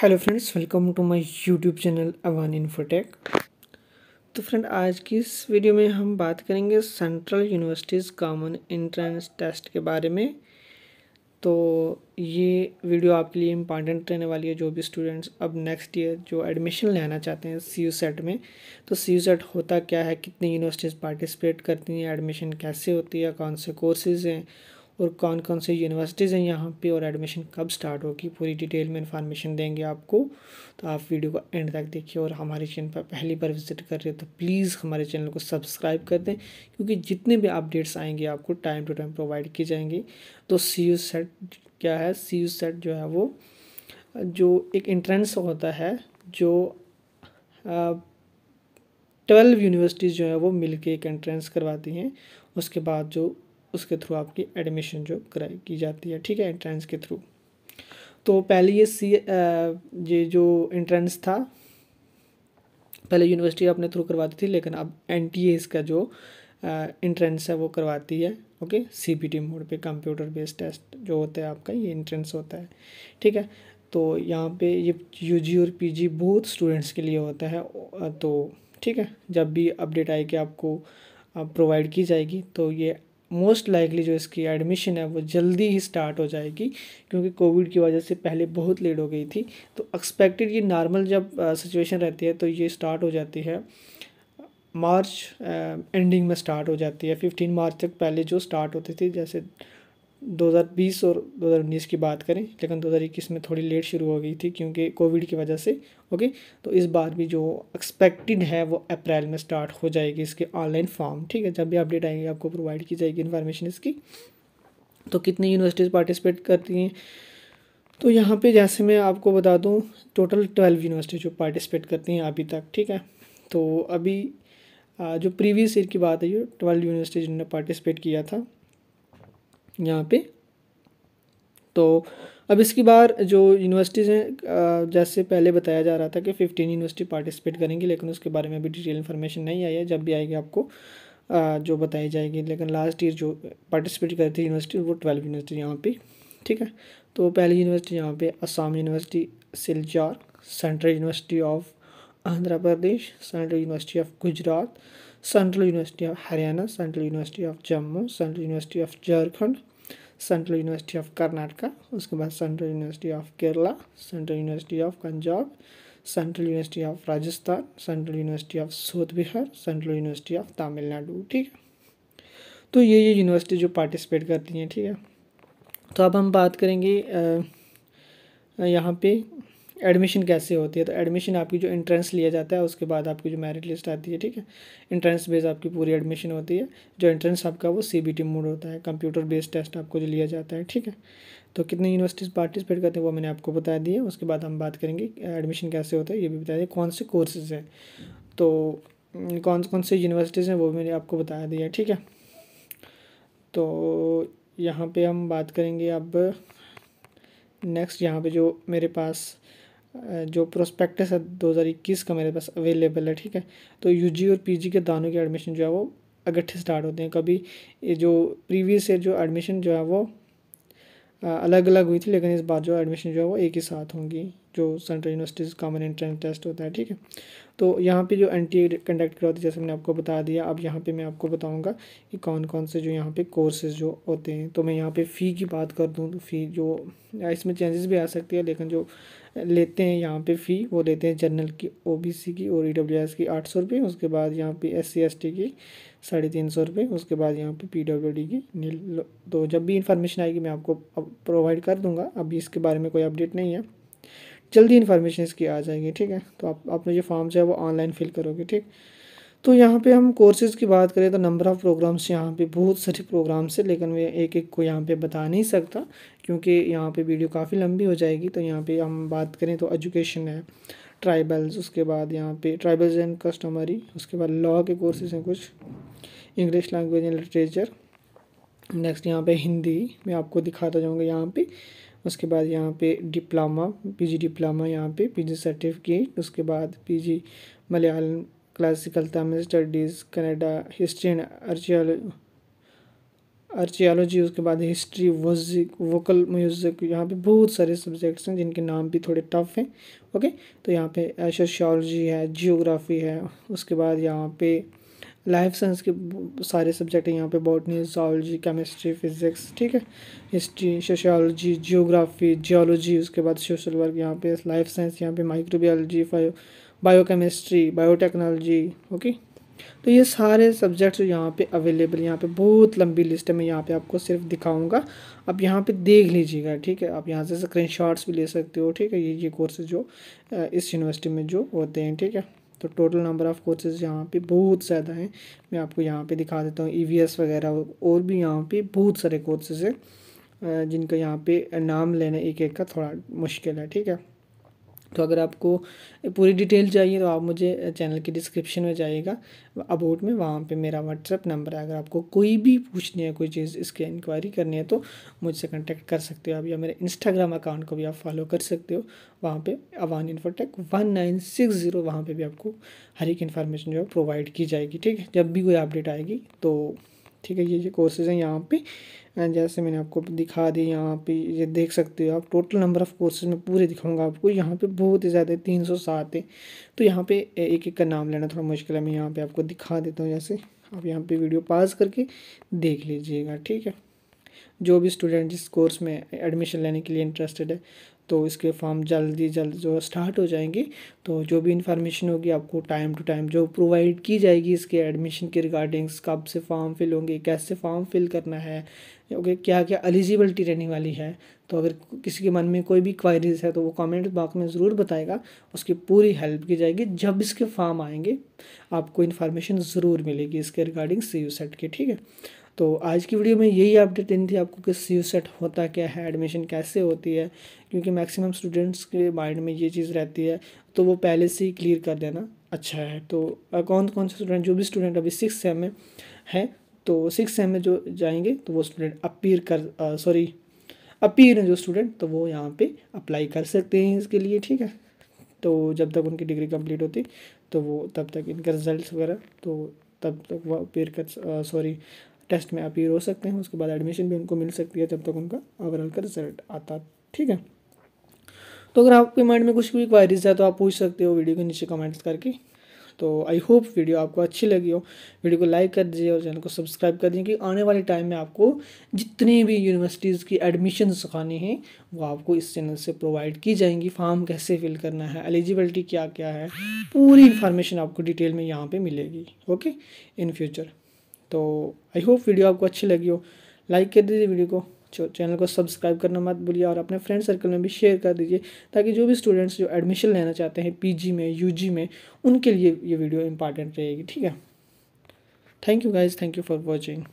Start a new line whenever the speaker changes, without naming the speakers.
hello friends welcome to my YouTube channel Awan Infotech तो friend आज की इस वीडियो में हम बात करेंगे central universities common entrance test के बारे में तो ये वीडियो आपके लिए इम्पॉर्टेंट रहने वाली है जो भी स्टूडेंट्स अब नेक्स्ट ईयर जो एडमिशन लेना चाहते हैं सी यू सेट में तो सी यू सेट होता क्या है कितनी यूनिवर्सिटीज़ पार्टिसिपेट करती हैं एडमिशन कैसे होती है कौन से कोर्सेज़ हैं और कौन कौन से यूनिवर्सिटीज़ हैं यहाँ पे और एडमिशन कब स्टार्ट होगी पूरी डिटेल में इन्फॉर्मेशन देंगे आपको तो आप वीडियो को एंड तक देखिए और हमारे चैनल पर पहली बार विजिट कर रहे हो तो प्लीज़ हमारे चैनल को सब्सक्राइब कर दें क्योंकि जितने भी अपडेट्स आएंगे आपको टाइम टू टाइम प्रोवाइड किए जाएंगे तो सी यू सेट क्या है सी यू सेट जो है वो जो एक एंट्रेंस होता है जो ट्वेल्व यूनिवर्सिटीज़ जो है वो मिलके एक एंट्रेंस करवाती हैं उसके बाद जो उसके थ्रू आपकी एडमिशन जो कराई की जाती है ठीक है एंट्रेंस के थ्रू तो पहले ये सी ये जो एंट्रेंस था पहले यूनिवर्सिटी अपने थ्रू करवाती थी लेकिन अब एन टी इसका जो इंट्रेंस है वो करवाती है okay C P T mode पे कंप्यूटर बेस्ड टेस्ट जो होता है आपका ये इंट्रेंस होता है ठीक है तो यहाँ पे ये यू जी और पी जी बहुत स्टूडेंट्स के लिए होता है तो ठीक है जब भी अपडेट आएगी आपको प्रोवाइड की जाएगी तो ये मोस्ट लाइकली जो इसकी एडमिशन है वो जल्दी ही स्टार्ट हो जाएगी क्योंकि कोविड की वजह से पहले बहुत लेट हो गई थी तो एक्सपेक्टेड ये नॉर्मल जब सिचुएशन रहती है तो ये स्टार्ट हो जाती है मार्च एंडिंग में स्टार्ट हो जाती है फिफ्टीन मार्च तक पहले जो स्टार्ट होती थी जैसे 2020 और 2019 की बात करें लेकिन 2021 में थोड़ी लेट शुरू हो गई थी क्योंकि कोविड की वजह से ओके तो इस बार भी जो एक्सपेक्टेड है वो अप्रैल में स्टार्ट हो जाएगी इसके ऑनलाइन फॉर्म ठीक है जब भी अपडेट आएंगे आपको प्रोवाइड की जाएगी इन्फॉर्मेशन इसकी तो कितनी यूनिवर्सिटीज़ पार्टिसिपेट करती हैं तो यहाँ पर जैसे मैं आपको बता दूँ टोटल ट्वेल्व यूनिवर्सिटी जो पार्टिसिपेट करती हैं अभी तक ठीक है तो अभी जो प्रीवियस ईयर की बात है ये ट्वेल्व यूनिवर्सिटी जिन्होंने पार्टिसिपेट किया था यहाँ पे तो अब इसकी बार जो यूनिवर्सिटीज़ हैं जैसे पहले बताया जा रहा था कि फिफ्टीन यूनिवर्सिटी पार्टिसिपेट करेंगी लेकिन उसके बारे में अभी डिटेल इन्फॉर्मेशन नहीं आई है जब भी आएगी आपको जो बताई जाएगी लेकिन लास्ट ईयर जो पार्टिसिपेट करती थी यूनिवर्सिटी वो ट्वेल्व यूनिवर्सिटी यहाँ पे ठीक है तो पहली यूनिवर्सिटी यहाँ पे Assam university Silchar central university of Andhra Pradesh central university of Gujarat central university of Haryana central university of Jammu central university of Jharkhand central university of Karnataka उसके बाद central university of Kerala central university of Punjab central university of Rajasthan central university of south Bihar central university of Tamil Nadu ठीक है तो ये ये university जो participate करती हैं ठीक है तो अब हम बात करेंगे यहाँ पे एडमिशन कैसे होती है तो एडमिशन आपकी जो इंट्रेंस लिया जाता है उसके बाद आपकी जो मेरिट लिस्ट आती है ठीक है इंट्रेंस बेस आपकी पूरी एडमिशन होती है जो इंट्रेंस आपका वो सी बी टी मोड होता है कंप्यूटर बेस्ड टेस्ट आपको जो लिया जाता है ठीक है तो कितनी यूनिवर्सिटीज़ पार्टिसिपेट करते हैं वो मैंने आपको बता दिया उसके बाद हम बात करेंगे एडमिशन कैसे होता है ये भी बता दें कौन से कोर्सेज़ हैं तो कौन कौन से यूनिवर्सिटीज़ हैं वो मैंने आपको बता दिया ठीक है तो यहाँ पे हम बात करेंगे अब नेक्स्ट यहाँ पे जो मेरे पास जो प्रोस्पेक्टस है 2021 का मेरे पास अवेलेबल है ठीक है तो यूजी और पीजी के दानों के एडमिशन जो है वो इकट्ठे स्टार्ट होते हैं कभी ये जो प्रीवियस ईयर जो एडमिशन जो है वो अलग अलग हुई थी लेकिन इस बार जो एडमिशन जो है वो एक ही साथ होंगी जो central universities common entrance test होता है ठीक है तो यहाँ पे जो एन टी कंडक्ट करवाती है जैसे मैंने आपको बता दिया अब यहाँ पे मैं आपको बताऊँगा कि कौन कौन से जो यहाँ पे कोर्सेज जो होते हैं तो मैं यहाँ पे फ़ी की बात कर दूँ तो फ़ी जो इसमें चेंजेस भी आ सकती है लेकिन जो लेते हैं यहाँ पे फ़ी वो लेते हैं जनरल की ओबीसी की और ईडब्ल्यूएस e की आठ सौ रुपये उसके बाद यहाँ पे एससी एसटी की साढ़े तीन सौ रुपये उसके बाद यहाँ पे पीडब्ल्यूडी की तो जब भी इन्फॉर्मेशन आएगी मैं आपको प्रोवाइड कर दूँगा अभी इसके बारे में कोई अपडेट नहीं है जल्दी इन्फॉर्मेशन इसकी आ जाएगी ठीक है तो आप अपने जो फॉर्म्स है वो ऑनलाइन फिल करोगे ठीक तो यहाँ पे हम कोर्सेज़ की बात करें तो नंबर ऑफ़ प्रोग्राम्स यहाँ पे बहुत सारे प्रोग्राम्स हैं लेकिन मैं एक एक को यहाँ पे बता नहीं सकता क्योंकि यहाँ पे वीडियो काफ़ी लंबी हो जाएगी तो यहाँ पे हम बात करें तो एजुकेशन है ट्राइबल्स उसके बाद यहाँ पे ट्राइबल्स एंड कस्टमरी उसके बाद लॉ के कोर्सेज हैं कुछ English language and literature next यहाँ पर हिंदी मैं आपको दिखाता जाऊँगा यहाँ पर उसके बाद यहाँ पे डिप्लोमा पीजी डिप्लोमा यहाँ पे पीजी सर्टिफिकेट उसके बाद PG Malayalam classical Tamil studies Kannada history and archaeology archaeology उसके बाद हिस्ट्री वोजिक वोकल म्यूज़िक यहाँ पे बहुत सारे सब्जेक्ट्स हैं जिनके नाम भी थोड़े टफ हैं ओके तो यहाँ पे सोशोलॉजी है जियोग्राफी है उसके बाद यहाँ पे लाइफ साइंस के सारे सब्जेक्ट हैं यहाँ पे बॉटनी जोलॉजी केमिस्ट्री फिजिक्स ठीक है हिस्ट्री सोशोलॉजी जियोग्राफी जियोलॉजी उसके बाद सोशल वर्क यहाँ पे लाइफ साइंस यहाँ पे microbiology five biochemistry biotechnology okay तो ये सारे सब्जेक्ट्स यहाँ पे अवेलेबल यहाँ पे बहुत लंबी लिस्ट है मैं यहाँ पे आपको सिर्फ दिखाऊंगा आप यहाँ पे देख लीजिएगा ठीक है आप यहाँ से स्क्रीन भी ले सकते हो ठीक है ये ये कोर्सेज जो इस यूनिवर्सिटी में जो होते हैं ठीक है तो टोटल नंबर ऑफ़ कोर्सेज यहाँ पे बहुत ज़्यादा हैं मैं आपको यहाँ पे दिखा देता हूँ ई e वगैरह और भी यहाँ पे बहुत सारे कोर्सेज हैं जिनका यहाँ पे नाम लेना एक एक का थोड़ा मुश्किल है ठीक है तो अगर आपको पूरी डिटेल चाहिए तो आप मुझे चैनल के डिस्क्रिप्शन में जाइएगा अबाउट में वहाँ पे मेरा व्हाट्सअप नंबर है अगर आपको कोई भी पूछनी है कोई चीज़ इसके इंक्वायरी करनी है तो मुझसे कंटेक्ट कर सकते हो आप या मेरे इंस्टाग्राम अकाउंट को भी आप फॉलो कर सकते हो वहाँ पर Awan Infotech one nine six zero वहाँ पर भी आपको हर एक इन्फॉर्मेशन जो है प्रोवाइड की जाएगी ठीक है जब भी कोई अपडेट आएगी तो ठीक है ये जो कोर्सेज़ हैं यहाँ पर जैसे मैंने आपको दिखा दी यहाँ पे ये देख सकते हो आप टोटल नंबर ऑफ़ कोर्सेज में पूरे दिखाऊंगा आपको यहाँ पे बहुत ही ज़्यादा तीन सौ सात है तो यहाँ पे एक एक का नाम लेना थोड़ा मुश्किल है मैं यहाँ पे आपको दिखा देता हूँ जैसे आप यहाँ पे वीडियो पास करके देख लीजिएगा ठीक है जो भी स्टूडेंट जिस कोर्स में एडमिशन लेने के लिए इंटरेस्टेड है तो इसके फॉर्म जल्दी जल्द जो स्टार्ट हो जाएंगे तो जो भी इंफॉर्मेशन होगी आपको टाइम टू टाइम जो प्रोवाइड की जाएगी इसके एडमिशन के रिगार्डिंग्स कब से फॉर्म फिल होंगे कैसे फॉर्म फिल करना है ओके क्या क्या एलिजिबिलिटी रहने वाली है तो अगर किसी के मन में कोई भी क्वायरीज है तो वो कमेंट बॉक्स में ज़रूर बताएगा उसकी पूरी हेल्प की जाएगी जब इसके फॉर्म आएंगे आपको इन्फॉर्मेशन ज़रूर मिलेगी इसके रिगार्डिंग सी यू सेट के ठीक है तो आज की वीडियो में यही अपडेट देनी थी आपको कि सी सेट होता क्या है एडमिशन कैसे होती है क्योंकि मैक्सिमम स्टूडेंट्स के माइंड में ये चीज़ रहती है तो वो पहले से ही क्लियर कर देना अच्छा है तो कौन कौन से स्टूडेंट जो भी स्टूडेंट अभी सिक्स सेम में है तो सिक्स सेम में जो जाएंगे तो वो स्टूडेंट अपीयर कर सॉरी अपीयर जो स्टूडेंट तो वो यहाँ पर अप्लाई कर सकते हैं इसके लिए ठीक है तो जब तक उनकी डिग्री कम्प्लीट होती तो वो तब तक इनका रिजल्ट वगैरह तो तब तक वो अपीयर कर सॉरी टेस्ट में अपीयर हो सकते हैं उसके बाद एडमिशन भी उनको मिल सकती है जब तक उनका ओवरऑल का रिजल्ट आता ठीक है तो अगर आपके माइंड में कुछ भी क्वारीज है तो आप पूछ सकते हो वीडियो के नीचे कमेंट्स करके तो आई होप वीडियो आपको अच्छी लगी हो वीडियो को लाइक कर दीजिए और चैनल को सब्सक्राइब कर दीजिए कि आने वाले टाइम में आपको जितनी भी यूनिवर्सिटीज़ की एडमिशन सिखानी हैं वो आपको इस चैनल से प्रोवाइड की जाएंगी फॉर्म कैसे फिल करना है एलिजिबिलिटी क्या क्या है पूरी इन्फॉर्मेशन आपको डिटेल में यहाँ पर मिलेगी ओके इन फ्यूचर तो आई होप वीडियो आपको अच्छी लगी हो लाइक कर दीजिए वीडियो को चैनल को सब्सक्राइब करना मत भूलिए और अपने फ्रेंड सर्कल में भी शेयर कर दीजिए ताकि जो भी स्टूडेंट्स जो एडमिशन लेना चाहते हैं पीजी में यूजी में उनके लिए ये वीडियो इंपॉर्टेंट रहेगी ठीक है thank you guys thank you for watching